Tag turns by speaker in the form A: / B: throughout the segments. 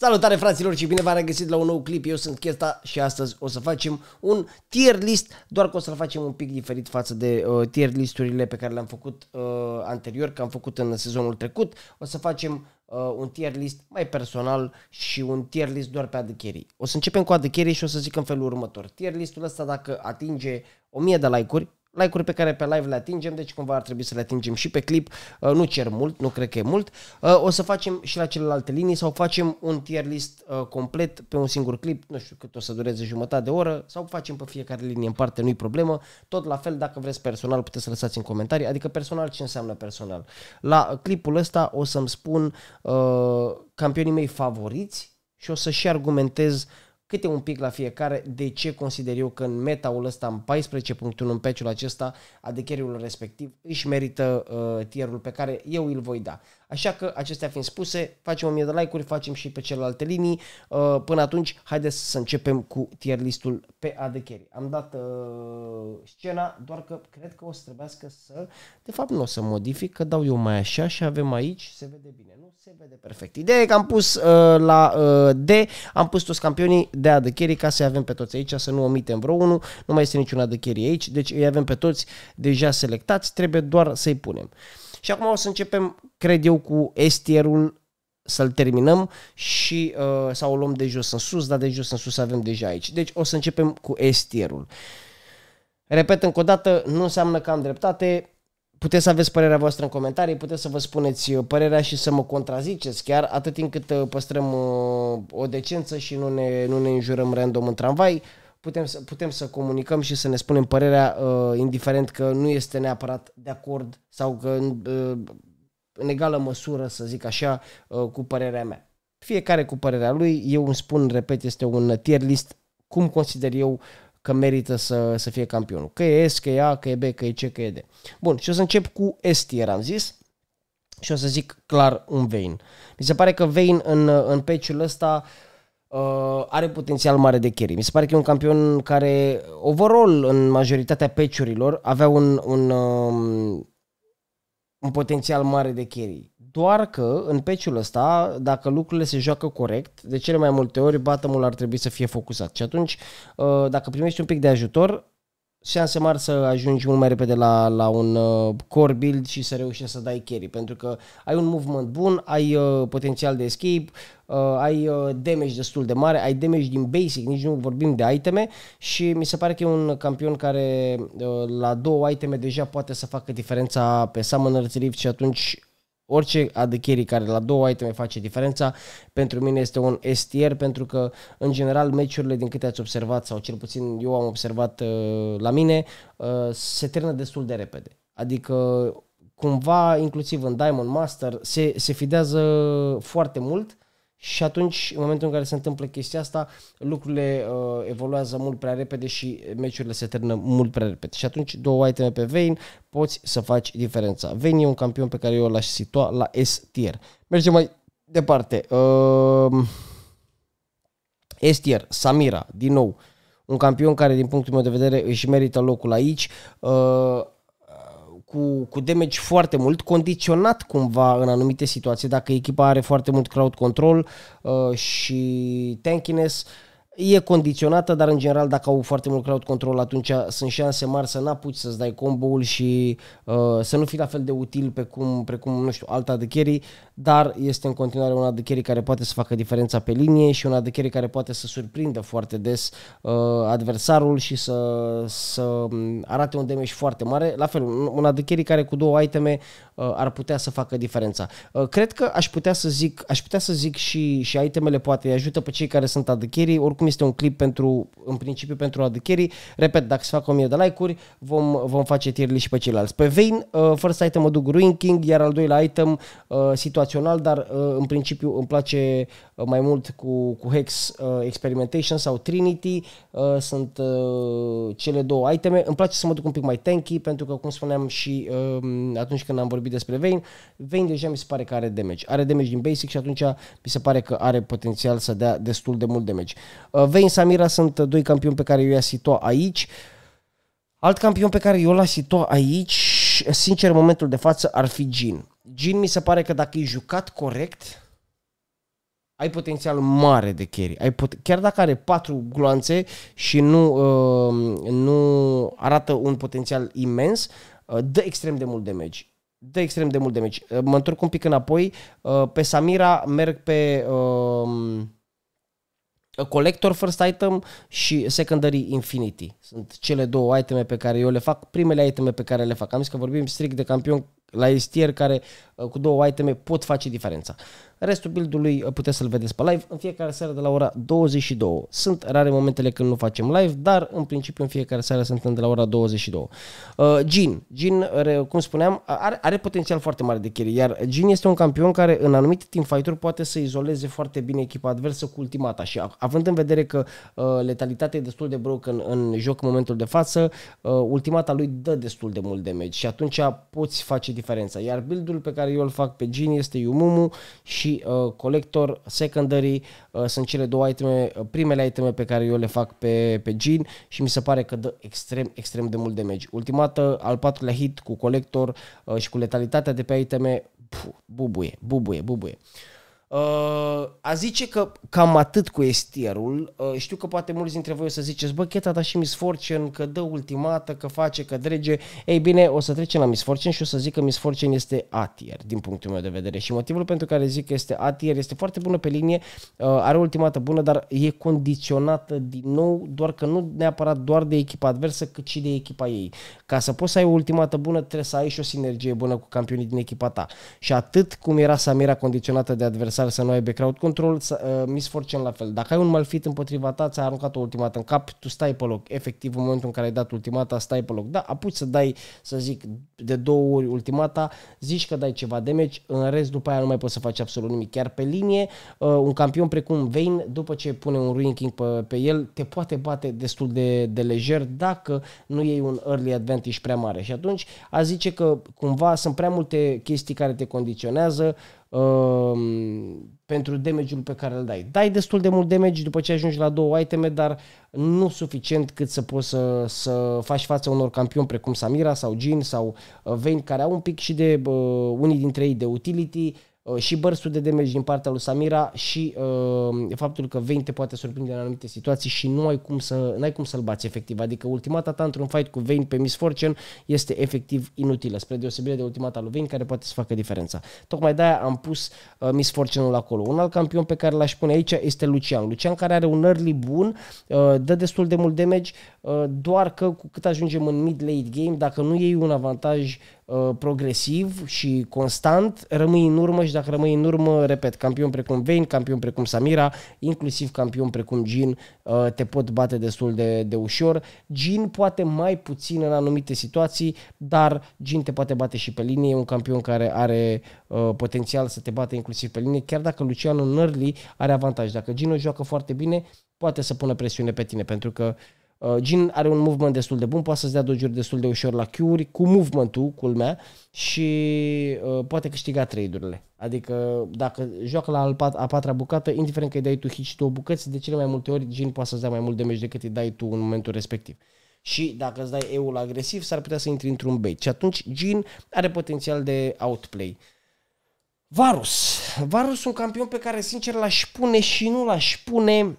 A: Salutare fraților și bine v-am regăsit la un nou clip, eu sunt Chesta și astăzi o să facem un tier list, doar că o să-l facem un pic diferit față de uh, tier listurile pe care le-am făcut uh, anterior, că am făcut în sezonul trecut, o să facem uh, un tier list mai personal și un tier list doar pe adăcherii. O să începem cu adăcherii și o să zic în felul următor, tier listul ăsta dacă atinge 1000 de like-uri, like-uri pe care pe live le atingem, deci cumva ar trebui să le atingem și pe clip, uh, nu cer mult, nu cred că e mult, uh, o să facem și la celelalte linii sau facem un tier list uh, complet pe un singur clip, nu știu cât o să dureze jumătate de oră sau facem pe fiecare linie în parte, nu-i problemă, tot la fel dacă vreți personal puteți să lăsați în comentarii, adică personal ce înseamnă personal. La clipul ăsta o să-mi spun uh, campionii mei favoriți și o să și argumentez uh, câte un pic la fiecare de ce consider eu că în meta-ul ăsta, în 14.1, în patch acesta, adecheriul respectiv își merită uh, tierul pe care eu îl voi da. Așa că, acestea fiind spuse, facem 1000 de like-uri, facem și pe celelalte linii. Uh, până atunci, haideți să începem cu tier listul pe Carry. Am dat uh, scena, doar că cred că o să trebuiască să... De fapt, nu o să modific, că dau eu mai așa și avem aici, se vede bine, nu? Se vede perfect. Ideea e că am pus uh, la uh, D, am pus toți campionii de Carry ca să avem pe toți aici, să nu omitem vreo unul, nu mai este niciun Carry aici, deci îi avem pe toți deja selectați, trebuie doar să-i punem. Uh, și acum o să începem, cred eu, cu estierul să-l terminăm și uh, sau o luăm de jos în sus, dar de jos în sus avem deja aici. Deci o să începem cu estierul. Repet încă o dată, nu înseamnă că am dreptate, puteți să aveți părerea voastră în comentarii, puteți să vă spuneți uh, părerea și să mă contraziceți chiar, atât timp cât uh, păstrăm uh, o decență și nu ne, nu ne înjurăm random în tramvai. Uh, putem să, putem să comunicăm și să ne spunem părerea, uh, indiferent că nu este neapărat de acord sau că uh, în egală măsură, să zic așa, uh, cu părerea mea. Fiecare cu părerea lui, eu îmi spun, repet, este un tier list, cum consider eu că merită să, să fie campionul. Că e S, că e A, că e B, că e C, că e D. Bun, și o să încep cu S tier, am zis și o să zic clar un Vein. Mi se pare că Vein în, în patch-ul ăsta uh, uh, are potențial mare de carry. Mi se pare că e un campion care, overall, în majoritatea peciurilor, avea un, un, um, un potențial mare de carry. Doar că în peciul ăsta, dacă lucrurile se joacă corect, de cele mai multe ori bottom ar trebui să fie focusat. Și atunci, uh, dacă primești un pic de ajutor, șanse mari să ajungi mult mai repede la, la un uh, core build și să reușești să dai carry, pentru că ai un movement bun, ai uh, potențial de escape, uh, ai uh, damage destul de mare, ai damage din basic, nici nu vorbim de iteme și mi se pare că e un campion care uh, la două iteme deja poate să facă diferența pe Summoner's Rift și atunci Orice adăcheri care la două iteme face diferența, pentru mine este un estier, pentru că, în general, meciurile, din câte ați observat, sau cel puțin eu am observat uh, la mine, uh, se termină destul de repede. Adică, cumva, inclusiv în Diamond Master, se, se fidează foarte mult și atunci, în momentul în care se întâmplă chestia asta, lucrurile uh, evoluează mult prea repede și meciurile se termină mult prea repede. Și atunci, două iteme pe Vein, poți să faci diferența. Vein e un campion pe care eu l-aș situa la S-tier. Mergem mai departe. Uh, S-tier, Samira, din nou, un campion care, din punctul meu de vedere, își merită locul aici. Uh, cu, cu damage foarte mult, condiționat cumva în anumite situații, dacă echipa are foarte mult crowd control uh, și tankiness, uh, E condiționată, dar în general dacă au foarte mult crowd control, atunci sunt șanse mari să n-apuci să-ți dai combo-ul și uh, să nu fii la fel de util pe cum, precum, nu știu, alta de carry, dar este în continuare una de carry care poate să facă diferența pe linie și una de carry care poate să surprindă foarte des uh, adversarul și să, să mm, arate un damage foarte mare. La fel, una de carry care cu două iteme uh, ar putea să facă diferența. Uh, cred că aș putea să zic, aș putea să zic și, și itemele poate îi ajută pe cei care sunt AD carry, oricum este un clip pentru, în principiu pentru adăcherii. Repet, dacă se fac 1000 de like-uri, vom, vom face tier și pe ceilalți. Pe Vein, uh, first item mă duc ranking, iar al doilea item uh, situațional, dar uh, în principiu îmi place uh, mai mult cu, cu Hex uh, Experimentation sau Trinity. Uh, sunt uh, cele două iteme. Îmi place să mă duc un pic mai tanky, pentru că, cum spuneam și uh, atunci când am vorbit despre Vein, Vein deja mi se pare că are damage. Are damage din basic și atunci mi se pare că are potențial să dea destul de mult damage. Uh, Uh, Vein Samira sunt doi campioni pe care eu i-a situa aici. Alt campion pe care eu l-a situa aici, sincer, în momentul de față, ar fi Gin. Gin mi se pare că dacă e jucat corect, ai potențial mare de carry. Ai pot- chiar dacă are patru gloanțe și nu, uh, nu arată un potențial imens, uh, dă extrem de mult damage dă extrem de mult damage. Uh, mă întorc un pic înapoi. Uh, pe Samira merg pe... Uh, Collector First Item și Secondary Infinity. Sunt cele două iteme pe care eu le fac, primele iteme pe care le fac. Am zis că vorbim strict de campion la estier care uh, cu două iteme pot face diferența. Restul build-ului uh, puteți să-l vedeți pe live în fiecare seară de la ora 22. Sunt rare momentele când nu facem live, dar în principiu în fiecare seară suntem de la ora 22. Uh, Gin, Gin, cum spuneam, are, are potențial foarte mare de carry, iar Gin este un campion care în anumite teamfight-uri poate să izoleze foarte bine echipa adversă cu ultimata și având în vedere că letalitatea e destul de broken în joc în momentul de față, ultimata lui dă destul de mult damage și atunci poți face diferența. Iar buildul pe care eu îl fac pe Gin este Yumumu și uh, Collector Secondary uh, sunt cele două iteme, uh, primele iteme pe care eu le fac pe, pe Gin și mi se pare că dă extrem, extrem de mult damage. Ultimată, al patrulea hit cu Collector uh, și cu letalitatea de pe iteme, pf, bubuie, bubuie, bubuie. Uh, Uh, a zice că cam atât cu estierul. Uh, știu că poate mulți dintre voi o să ziceți, bă, cheta ta și Miss Fortune, că dă ultimată, că face, că drege. Ei bine, o să trecem la Miss Fortune și o să zic că Miss Fortune este atier, din punctul meu de vedere. Și motivul pentru care zic că este atier este foarte bună pe linie, uh, are ultimată bună, dar e condiționată din nou, doar că nu neapărat doar de echipa adversă, cât și de echipa ei. Ca să poți să ai o ultimată bună, trebuie să ai și o sinergie bună cu campionii din echipa ta. Și atât cum era Samira condiționată de adversă necesar să nu aibă crowd control, să, uh, Miss Fortune la fel. Dacă ai un malfit împotriva ta, ți-a aruncat o ultimată în cap, tu stai pe loc. Efectiv, în momentul în care ai dat ultimata, stai pe loc. Da, apuci să dai, să zic, de două ori ultimata, zici că dai ceva damage, în rest după aia nu mai poți să faci absolut nimic. Chiar pe linie, uh, un campion precum Vein, după ce pune un Ruin King pe, pe el, te poate bate destul de, de lejer dacă nu iei un early advantage prea mare. Și atunci a zice că cumva sunt prea multe chestii care te condiționează, uh, pentru damage-ul pe care îl dai. Dai destul de mult damage după ce ajungi la două iteme, dar nu suficient cât să poți să, să faci față unor campioni precum Samira sau Jin sau uh, Vayne, care au un pic și de uh, unii dintre ei de utility, Uh, și bărsul de demers din partea lui Samira și uh, faptul că Vein te poate surprinde în anumite situații și nu ai cum, să, n-ai cum să-l bați efectiv. Adică ultimata ta într-un fight cu Vein pe Miss Fortune este efectiv inutilă, spre deosebire de ultimata lui Vein care poate să facă diferența. Tocmai de-aia am pus uh, Miss Fortune-ul acolo. Un alt campion pe care l-aș pune aici este Lucian. Lucian care are un early bun, uh, dă destul de mult damage, uh, doar că cu cât ajungem în mid-late game, dacă nu iei un avantaj Uh, progresiv și constant, rămâi în urmă și dacă rămâi în urmă, repet, campion precum Vein, campion precum Samira, inclusiv campion precum Gin, uh, te pot bate destul de, de ușor. Gin poate mai puțin în anumite situații, dar Gin te poate bate și pe linie, e un campion care are uh, potențial să te bate inclusiv pe linie, chiar dacă Luciano Nărli are avantaj. Dacă Gin o joacă foarte bine, poate să pună presiune pe tine, pentru că uh, Uh, Gin are un movement destul de bun, poate să-ți dea dojuri destul de ușor la cure cu movement-ul, culmea, și uh, poate câștiga trade-urile. Adică dacă joacă la pat, a patra bucată, indiferent că îi dai tu hit și două bucăți, de cele mai multe ori Gin poate să-ți dea mai mult damage decât îi dai tu în momentul respectiv. Și dacă îți dai la agresiv, s-ar putea să intri într-un bait. Și atunci Gin are potențial de outplay. Varus. Varus un campion pe care sincer l-aș pune și nu l-aș pune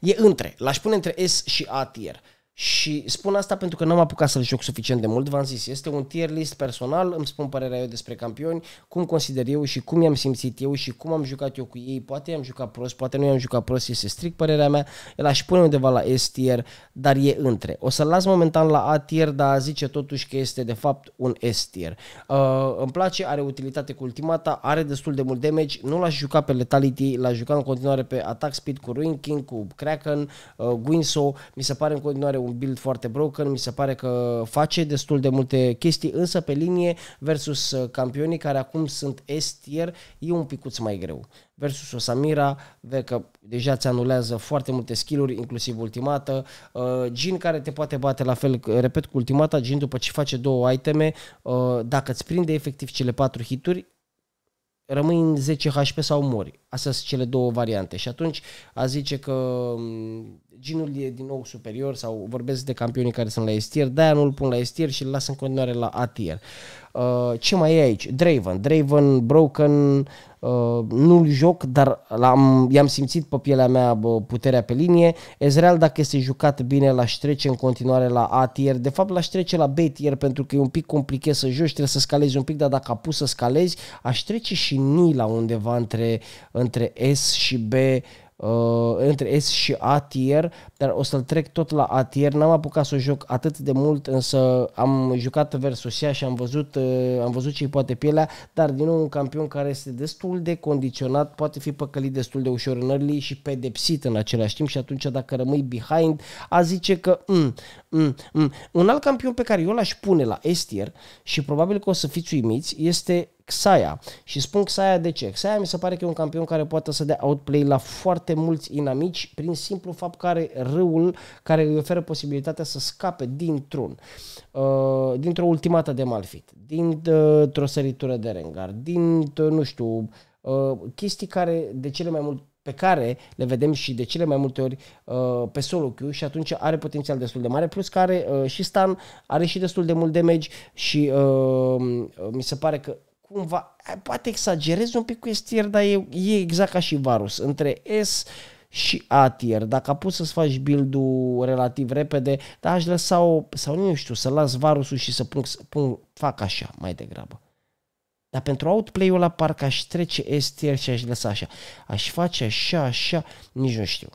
A: e între, l-aș pune între S și A tier. Și spun asta pentru că n-am apucat să-l joc suficient de mult, v-am zis, este un tier list personal, îmi spun părerea eu despre campioni, cum consider eu și cum i-am simțit eu și cum am jucat eu cu ei, poate i-am jucat prost, poate nu i-am jucat prost, este strict părerea mea, el aș pune undeva la S tier, dar e între. O să-l las momentan la A tier, dar zice totuși că este de fapt un S tier. Uh, îmi place, are utilitate cu ultimata, are destul de mult damage, nu l-aș juca pe Letality, l-aș juca în continuare pe Attack Speed cu Ruin King, cu Kraken, uh, Guinso, mi se pare în continuare un build foarte broken, mi se pare că face destul de multe chestii, însă pe linie versus uh, campionii care acum sunt estier, e un picuț mai greu. Versus Osamira, vezi că deja ți anulează foarte multe skill-uri, inclusiv ultimată. Uh, Gin Jin care te poate bate la fel, uh, repet, cu ultimata, Jin după ce face două iteme, dacă îți prinde efectiv cele patru hituri, rămâi în 10 HP sau mori. Astea sunt cele două variante și atunci a zice că mm, ginul e din nou superior sau vorbesc de campionii care sunt la estier, de-aia nu-l pun la estier și îl las în continuare la atier. Uh, ce mai e aici? Draven. Draven, Broken, uh, nu-l joc, dar l-am, i-am simțit pe pielea mea bă, puterea pe linie. Ezreal, dacă este jucat bine, la aș trece în continuare la atier. De fapt, l-aș trece la B-tier pentru că e un pic complicat să joci, trebuie să scalezi un pic, dar dacă a pus să scalezi, aș trece și Nila undeva între, între S și B, uh, uh, între S și A tier, dar o să-l trec tot la A tier, n-am apucat să joc atât de mult, însă am jucat versus ea și am văzut, uh, am văzut ce poate pielea, dar din nou un campion care este destul de condiționat, poate fi păcălit destul de ușor în early și pedepsit în același timp și atunci dacă rămâi behind, a zice că mm, Mm, mm. Un alt campion pe care eu l-aș pune la Estier și probabil că o să fiți uimiți este Xaia. Și spun Xaia de ce? Xaia mi se pare că e un campion care poate să dea outplay la foarte mulți inamici prin simplu fapt că are râul care îi oferă posibilitatea să scape dintr-un, uh, dintr-o ultimată de Malfit, dintr-o săritură de Rengar, dintr-o, nu știu, uh, chestii care de cele mai multe pe care le vedem și de cele mai multe ori uh, pe solo queue și atunci are potențial destul de mare, plus că are uh, și stun, are și destul de mult damage și uh, uh mi se pare că cumva, poate exagerez un pic cu s dar e, e exact ca și Varus, între S și A-tier. Dacă a pus să-ți faci build-ul relativ repede, dar aș lăsa-o, sau nu știu, să las Varusul și să pun, pun, fac așa mai degrabă. Dar pentru outplay-ul ăla parcă aș trece STR și aș lăsa așa. Aș face așa, așa, nici nu știu.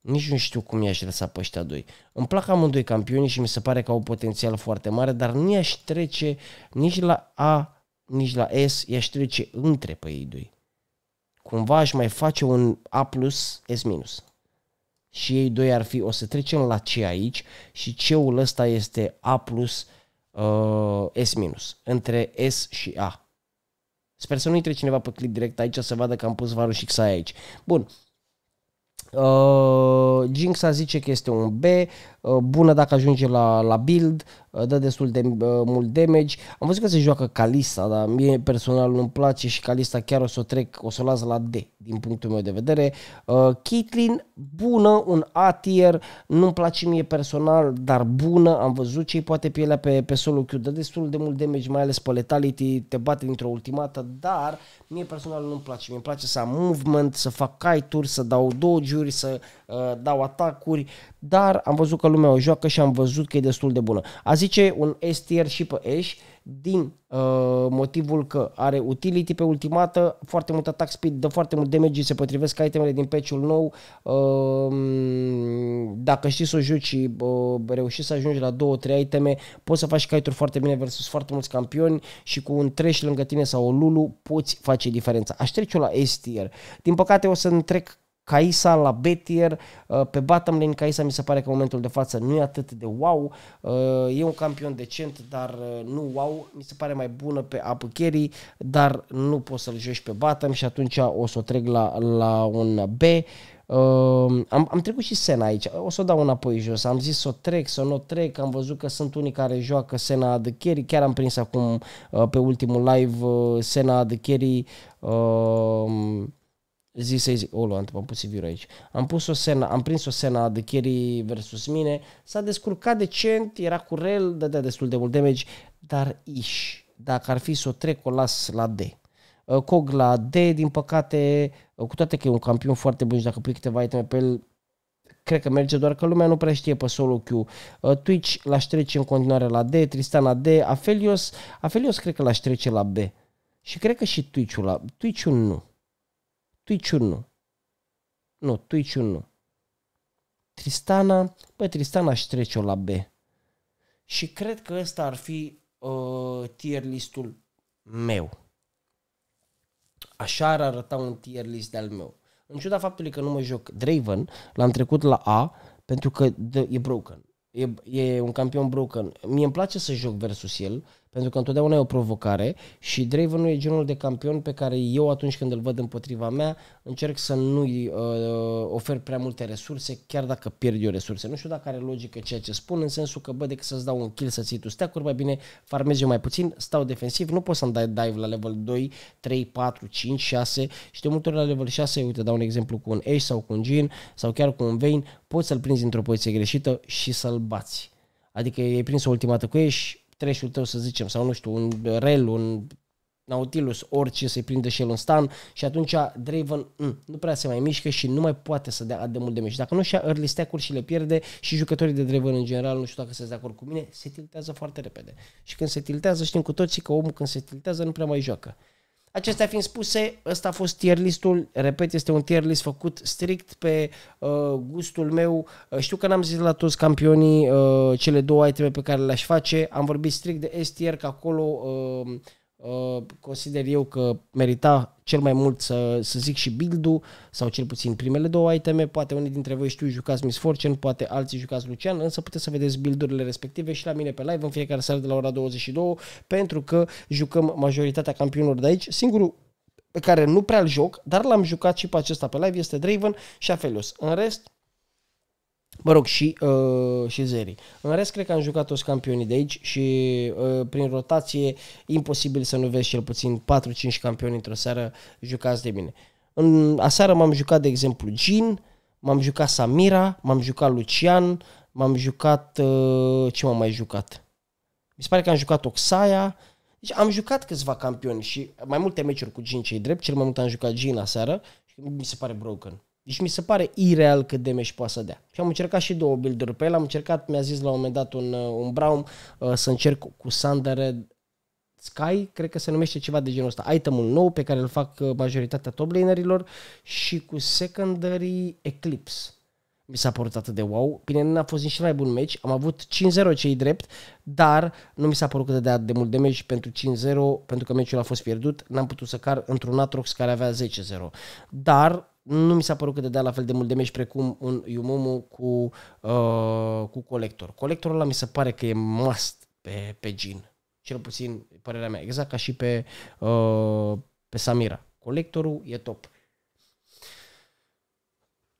A: Nici nu știu cum i-aș lăsa pe ăștia doi. Îmi plac amândoi campioni și mi se pare că au potențial foarte mare, dar nu i-aș trece nici la A, nici la S, i-aș trece între pe ei doi. Cumva aș mai face un A+, plus, S-. minus. Și ei doi ar fi, o să trecem la C aici și C-ul ăsta este A+, plus, uh, S-. minus, între S și A. Sper să nu intre cineva pe clip direct aici să vadă că am pus varul și XA aici. Bun. Uh, a zice că este un B, uh, bună dacă ajunge la, la build, dă destul de uh, mult damage. Am văzut că se joacă Calista, dar mie personal nu-mi place și Calista chiar o să o trec, o să o las la D, din punctul meu de vedere. Uh, Caitlyn, bună, un A-tier, nu-mi place mie personal, dar bună, am văzut ce poate pielea pe, pe solo Q, dă destul de mult damage, mai ales pe letality, te bate dintr-o ultimată, dar mie personal nu-mi place, mie e place să am movement, să fac kite să dau dodge să uh, dau atacuri, dar am văzut că lumea o joacă și am văzut că e destul de bună. Azi zice un STR și pe Ash din uh, motivul că are utility pe ultimată, foarte mult attack speed, dă foarte mult damage, se potrivesc itemele din patch-ul nou. Uh, dacă știi să o joci și uh, reușești să ajungi la 2-3 iteme, poți să faci kite foarte bine versus foarte mulți campioni și cu un trash lângă tine sau o Lulu poți face diferența. Aș trece la S tier. Din păcate o să întrec. Caisa la Betier, uh, pe bottom lane Caisa mi se pare că în momentul de față nu e atât de wow, uh, e un campion decent, dar uh, nu wow, mi se pare mai bună pe up carry, dar nu poți să-l joci pe bottom și atunci o să o trec la, la un B. am, am trecut și Sena aici, o să o dau înapoi jos, am zis să o trec, să nu o trec, am văzut că sunt unii care joacă Sena de carry, chiar am prins acum uh, pe ultimul live uh, Sena de carry uh, zi să zic, o, am am pus civil aici. Am pus o sena, am prins o sena de Kerry versus mine, s-a descurcat decent, era cu rel, dădea destul de mult damage, dar iș, dacă ar fi să o trec, o las la D. Ă, cog la D, din păcate, ă, cu toate că e un campion foarte bun și dacă pui câteva iteme pe el, cred că merge, doar că lumea nu prea știe pe solo Q. Ă, Twitch l-aș trece în continuare la D, Tristan la D, Afelios, Afelios cred că l-aș trece la B. Și cred că și Twitch-ul la... Twitch-ul nu. Tuiciun nu. Nu, Tuiciun nu. Tristana, băi, Tristana și trece-o la B. Și cred că ăsta ar fi uh, tier listul meu. Așa ar arăta un tier list de-al meu. În ciuda faptului că nu mă joc Draven, l-am trecut la A pentru că e broken. E, e un campion broken. Mie îmi place să joc versus el pentru că întotdeauna e o provocare și Draven nu e genul de campion pe care eu atunci când îl văd împotriva mea încerc să nu-i uh, ofer prea multe resurse, chiar dacă pierd eu resurse. Nu știu dacă are logică ceea ce spun, în sensul că, bă, decât să-ți dau un kill să ții tu steacuri, mai bine farmezi mai puțin, stau defensiv, nu pot să-mi dai dive la level 2, 3, 4, 5, 6 și de multe ori la level 6, uite, dau un exemplu cu un Ace sau cu un Jin sau chiar cu un Vayne, poți să-l prinzi într-o poziție greșită și să-l bați. Adică e prins o ultimată cu ei și treșul tău, să zicem, sau nu știu, un rel, un Nautilus, orice se prinde și el în stan și atunci Draven mh, mm, nu prea se mai mișcă și nu mai poate să dea de mult de mici. Dacă nu și-a early stack-uri și le pierde și jucătorii de Draven în general, nu știu dacă se de acord cu mine, se tiltează foarte repede. Și când se tiltează știm cu toții că omul când se tiltează nu prea mai joacă. Acestea fiind spuse, ăsta a fost tier listul, repet, este un tier list făcut strict pe uh, gustul meu. Uh, știu că n-am zis la toți campionii uh, cele două iteme pe care le-aș face, am vorbit strict de S tier, că acolo uh, Uh, consider eu că merita cel mai mult să, să zic și build sau cel puțin primele două iteme, poate unii dintre voi știu jucați Miss Fortune, poate alții jucați Lucian, însă puteți să vedeți buildurile respective și la mine pe live în fiecare seară de la ora 22, pentru că jucăm majoritatea campionilor de aici. Singurul pe care nu prea-l joc, dar l-am jucat și pe acesta pe live, este Draven și Aphelios. În rest, Mă rog, și, uh, și Zeri. În rest, cred că am jucat toți campionii de aici și uh, prin rotație imposibil să nu vezi cel puțin 4-5 campioni într-o seară jucați de mine. În aseară m-am jucat, de exemplu, Gin, m-am jucat Samira, m-am jucat Lucian, m-am jucat... Uh, ce m-am mai jucat? Mi se pare că am jucat Oxaia. Deci am jucat câțiva campioni și mai multe meciuri cu Gin, cei drept. Cel mai mult am jucat Gin aseară și mi se pare broken deci mi se pare ireal cât de meci poate să dea. Și am încercat și două build pe el, am încercat, mi-a zis la un moment dat un, uh, un Braum uh, să încerc cu Sander Sky, cred că se numește ceva de genul ăsta, itemul nou pe care îl fac uh, majoritatea top lanerilor și cu secondary Eclipse. Mi s-a părut atât de wow. Bine, n-a fost nici mai bun meci, am avut 5-0 cei drept, dar nu mi s-a părut că de, de mult de meci pentru 5-0, pentru că meciul a fost pierdut, n-am putut să car într-un Atrox care avea 10-0. Dar nu mi s-a părut că dădea la fel de mult damage precum un Yumumu cu, uh, cu colector. Colectorul ăla mi se pare că e must pe, pe Jin. Cel puțin părerea mea. Exact ca și pe, uh, pe Samira. Colectorul e top.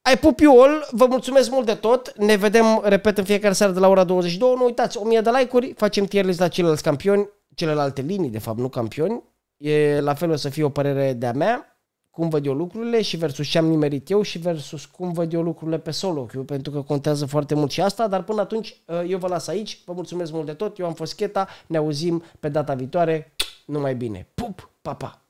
A: Ai pup you all, vă mulțumesc mult de tot, ne vedem, repet, în fiecare seară de la ora 22, nu uitați, 1000 de like-uri, facem tier list la ceilalți campioni, celelalte linii, de fapt, nu campioni, e, la fel o să fie o părere de-a mea, cum văd eu lucrurile și versus ce am nimerit eu și versus cum văd eu lucrurile pe solo eu, pentru că contează foarte mult și asta, dar până atunci uh, eu vă las aici, vă mulțumesc mult de tot, eu am fost Cheta, ne auzim pe data viitoare, numai bine, pup, pa, pa!